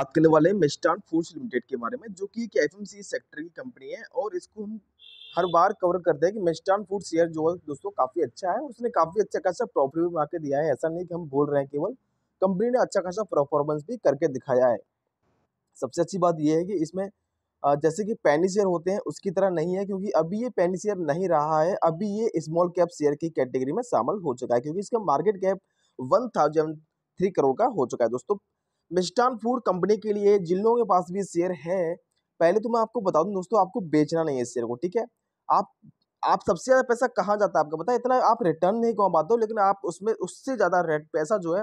बात करने वाले मिस्टान फूड्स लिमिटेड के बारे में जो कि एक एफ सेक्टर की कंपनी है और इसको हम हर बार कवर करते हैं कि मिस्टान फूड शेयर जो है दोस्तों काफ़ी अच्छा है उसने काफ़ी अच्छा खासा प्रॉफिट भी बना के दिया है ऐसा नहीं कि हम बोल रहे हैं केवल कंपनी ने अच्छा खासा परफॉर्मेंस भी करके दिखाया है सबसे अच्छी बात यह है कि इसमें जैसे कि पैनी शेयर होते हैं उसकी तरह नहीं है क्योंकि अभी ये पैनी शेयर नहीं रहा है अभी ये स्मॉल कैप शेयर की कैटेगरी में शामिल हो चुका है क्योंकि इसका market cap one thousand three crore का हो चुका है दोस्तों मिष्टान फूड कंपनी के लिए जिन लोगों के पास भी शेयर हैं पहले तो मैं आपको बता दूं दोस्तों आपको बेचना नहीं है इस शेयर को ठीक है आप आप सबसे ज़्यादा पैसा कहाँ जाता है आपको पता है इतना आप रिटर्न नहीं कमा पाते हो लेकिन आप उसमें उससे ज़्यादा रेट पैसा जो है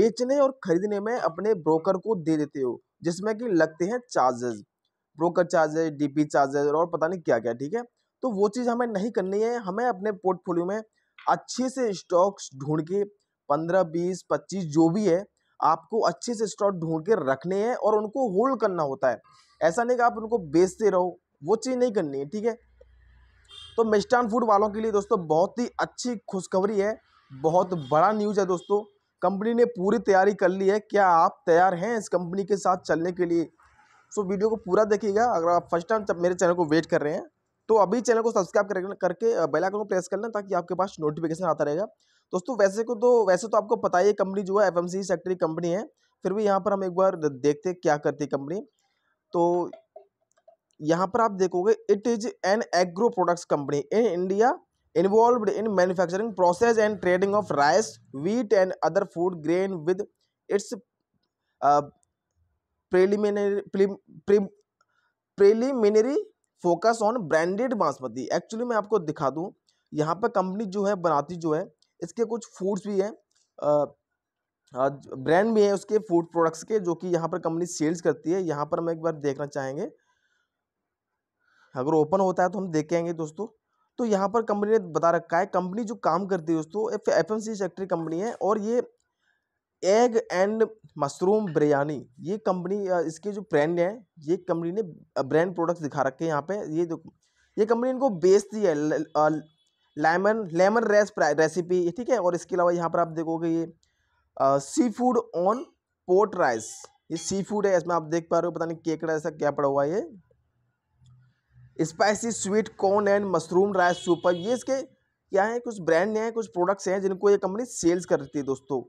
बेचने और ख़रीदने में अपने ब्रोकर को दे देते हो जिसमें कि लगते हैं charges broker charges D charges और पता नहीं क्या क्या ठीक है तो वो चीज़ हमें नहीं करनी है हमें अपने पोर्टफोलियो में अच्छे से स्टॉक्स ढूंढ के पंद्रह बीस पच्चीस जो भी है आपको अच्छे से स्टॉक ढूंढ के रखने हैं और उनको होल्ड करना होता है ऐसा नहीं कि आप उनको बेचते रहो वो चीज़ नहीं करनी है ठीक है तो मिष्टान फूड वालों के लिए दोस्तों बहुत ही अच्छी खुशखबरी है बहुत बड़ा न्यूज़ है दोस्तों कंपनी ने पूरी तैयारी कर ली है क्या आप तैयार हैं इस कंपनी के साथ चलने के लिए सो वीडियो को पूरा देखिएगा अगर आप फर्स्ट टाइम मेरे चैनल को वेट कर रहे हैं तो अभी चैनल को सब्सक्राइब करके बेल आइकन को प्रेस कर लें ताकि आपके पास नोटिफिकेशन आता रहेगा दोस्तों वैसे को तो वैसे तो आपको पता ही कंपनी जो है एफ सेक्टर की कंपनी है फिर भी यहाँ पर हम एक बार देखते क्या करती कंपनी तो यहाँ पर आप देखोगे it is an agro products company in India involve in manufacturing process and trading of rice wheat and other food grain with its preliminary focus on branded basmati actually मैं आपको दिखा दूँ यहाँ पर कंपनी जो है बनाती जो है इसके कुछ फूड्स भी हैं ब्रांड भी है उसके फूड प्रोडक्ट्स के जो कि यहाँ पर कंपनी सेल्स करती है यहाँ पर हम एक बार देखना चाहेंगे अगर ओपन होता है तो हम देखेंगे दोस्तों तो यहाँ पर कंपनी ने बता रखा है कंपनी जो काम करती है दोस्तों एफ एम सी कंपनी है और ये एग एंड मशरूम बिरयानी ये कंपनी इसके जो ब्रांड है ये कंपनी ने ब्रांड प्रोडक्ट्स दिखा रखे हैं यहाँ पे ये ये कंपनी इनको बेचती है लेमन लेमन रेस रेसिपी ठीक है और इसके अलावा यहाँ पर आप देखोगे ये seafood on port rice ये सी फूड है इसमें आप देख पा रहे हो पता नहीं केकड़ा ऐसा क्या पड़ा हुआ है ये spicy sweet corn and mushroom rice super ये इसके क्या है कुछ ब्रांड हैं कुछ प्रोडक्ट्स हैं जिनको ये कंपनी सेल्स करती है दोस्तों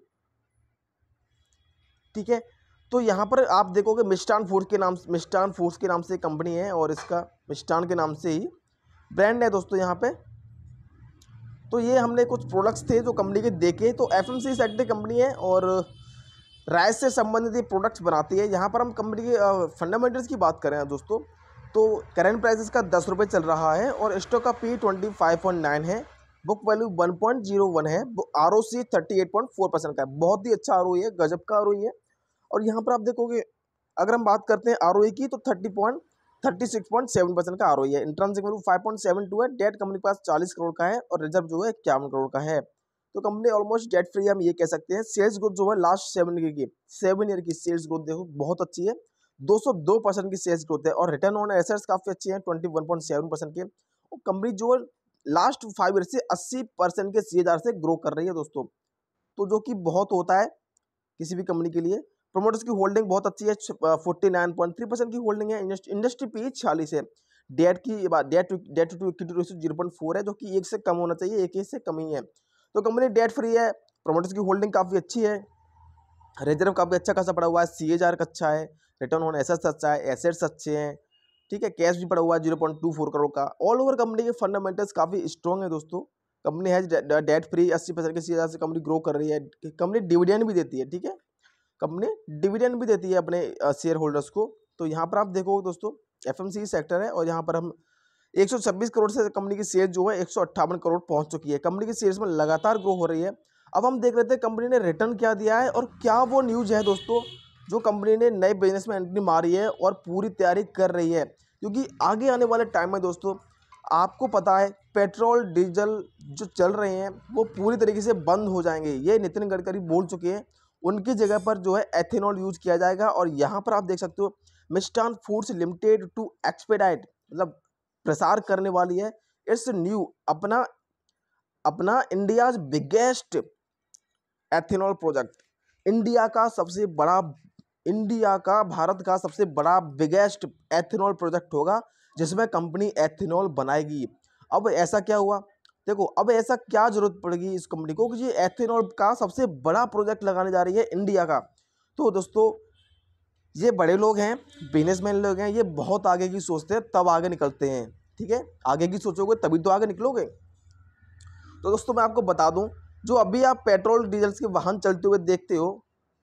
ठीक है तो यहाँ पर आप देखोगे मिष्टान फूड के नाम मिष्टान फूड्स के नाम से कंपनी है और इसका मिष्टान के नाम से ही ब्रांड है दोस्तों यहाँ पर तो ये हमने कुछ प्रोडक्ट्स थे जो कंपनी के देखे तो एफ एम सी कंपनी है और राइस से संबंधित ये प्रोडक्ट्स बनाती है यहाँ पर हम कंपनी के फंडामेंटल्स की बात करें दोस्तों तो करेंट प्राइस का दस रुपये चल रहा है और स्टॉक का P twenty five point nine है book value one point zero one है R O C thirty eight point four percent का है बहुत ही अच्छा आर ओ e है गजब का आर ओ e है और यहाँ पर आप देखोगे अगर हम बात करते हैं आर ओ e की तो thirty point thirty six point seven percent का आर है intrinsic value five point seven two है डेट कंपनी के पास चालीस करोड़ का है और रिजर्व जो है इक्यावन करोड़ का है तो कंपनी ऑलमोस्ट डेट फ्री हम ये कह सकते हैं सेल्स ग्रोथ जो है लास्ट सेवन ईयर की सेवन ईयर की सेल्स ग्रोथ देखो बहुत अच्छी है 202 परसेंट की सेल्स ग्रोथ है और रिटर्न ऑन एसेट्स काफ़ी अच्छे हैं 21.7 परसेंट के और कंपनी जो लास्ट फाइव ईयर से अस्सी परसेंट के सी से ग्रो कर रही है दोस्तों तो जो कि बहुत होता है किसी भी कंपनी के लिए प्रोमोटर्स की होल्डिंग बहुत अच्छी है forty nine point three percent की होल्डिंग है इंडस्ट्री पी e छियालीस है डेट की debt debt to equity ratio zero point four है जो कि एक से कम होना चाहिए एक से कम ही है तो कंपनी डेट फ्री है प्रोमोटर्स की होल्डिंग काफ़ी अच्छी है रिजर्व काफ़ी अच्छा खासा पड़ा हुआ है सी एच आर अच्छा है रिटर्न ऑन एसेट्स अच्छा है एसेट्स अच्छे हैं ठीक है कैश भी पड़ा हुआ है zero point two four crore का ऑल ओवर कंपनी के फंडामेंटल्स काफ़ी स्ट्रॉन्ग है दोस्तों कंपनी है डेट फ्री अस्सी परसेंट के सी से कंपनी ग्रो कर रही है कंपनी डिविडेंड भी देती है ठीक है कंपनी डिविडेंड भी देती है अपने शेयर होल्डर्स को तो यहाँ पर आप देखोगे दोस्तों एफ सेक्टर है और यहाँ पर हम 126 करोड़ से कंपनी की शेयर जो है एक करोड़ पहुँच चुकी है कंपनी की शेयर्स में लगातार ग्रो हो रही है अब हम देख रहे थे कंपनी ने रिटर्न क्या दिया है और क्या वो न्यूज है दोस्तों जो कंपनी ने नए बिजनेस में एंट्री मारी है और पूरी तैयारी कर रही है क्योंकि आगे आने वाले टाइम में दोस्तों आपको पता है पेट्रोल डीजल जो चल रहे हैं वो पूरी तरीके से बंद हो जाएंगे ये नितिन गडकरी बोल चुके हैं उनकी जगह पर जो है एथेनॉल यूज किया जाएगा और यहाँ पर आप देख सकते हो Mishtann foods limited to expedite मतलब प्रसार करने वाली है इट्स न्यू अपना अपना India's biggest ethanol project India का सबसे बड़ा इंडिया का भारत का सबसे बड़ा बिगेस्ट एथेनॉल प्रोजेक्ट होगा जिसमें कंपनी एथेनॉल बनाएगी अब ऐसा क्या हुआ देखो अब ऐसा क्या जरूरत पड़ेगी इस कंपनी को कि ये एथेनॉल का सबसे बड़ा प्रोजेक्ट लगाने जा रही है इंडिया का तो दोस्तों ये बड़े लोग हैं बिजनेसमैन लोग हैं ये बहुत आगे की सोचते हैं तब आगे निकलते हैं ठीक है आगे की सोचोगे तभी तो आगे निकलोगे तो दोस्तों मैं आपको बता दूं जो अभी आप पेट्रोल डीजल के वाहन चलते हुए देखते हो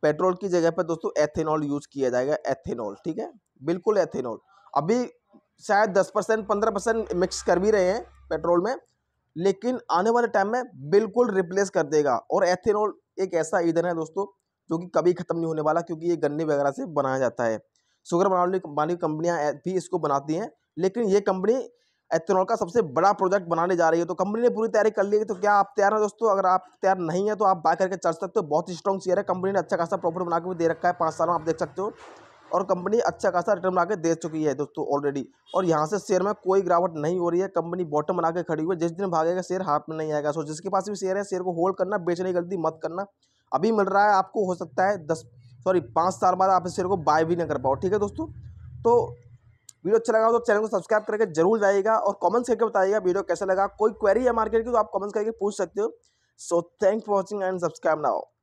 पेट्रोल की जगह पर दोस्तों एथेनॉल यूज़ किया जाएगा एथेनॉल ठीक है बिल्कुल एथेनॉल अभी शायद दस परसेंट पंद्रह परसेंट मिक्स कर भी रहे हैं पेट्रोल में लेकिन आने वाले टाइम में बिल्कुल रिप्लेस कर देगा और एथेनॉल एक ऐसा ईंधन है दोस्तों जो कि कभी ख़त्म नहीं होने वाला क्योंकि ये गन्ने वगैरह से बनाया जाता है शुगर बनाने वाली कंपनियाँ भी इसको बनाती हैं लेकिन ये कंपनी एथेनॉल का सबसे बड़ा प्रोजेक्ट बनाने जा रही है तो कंपनी ने पूरी तैयारी कर ली है तो क्या आप तैयार हैं दोस्तों अगर आप तैयार नहीं है तो आप बाय करके चल सकते हो बहुत ही स्ट्रॉन्ग शेयर है कंपनी ने अच्छा खासा प्रॉफिट बना के भी दे रखा है पाँच साल में आप देख सकते हो और कंपनी अच्छा खासा रिटर्न बना के दे चुकी है दोस्तों ऑलरेडी और यहाँ से शेयर में कोई गिरावट नहीं हो रही है कंपनी बॉटम बना के खड़ी हुई है जिस दिन भागेगा शेयर हाथ में नहीं आएगा सो जिसके पास भी शेयर है शेयर को होल्ड करना बेचने की गलती मत करना अभी मिल रहा है आपको हो सकता है दस सॉरी पाँच साल बाद आप इस शेयर को बाय भी ना कर पाओ ठीक है दोस्तों तो वीडियो अच्छा लगा तो चैनल को सब्सक्राइब करके जरूर जाइएगा और कमेंट्स करके बताइएगा वीडियो कैसा लगा कोई क्वेरी है मार्केट की तो आप कमेंट्स करके पूछ सकते हो so thank for watching and subscribe now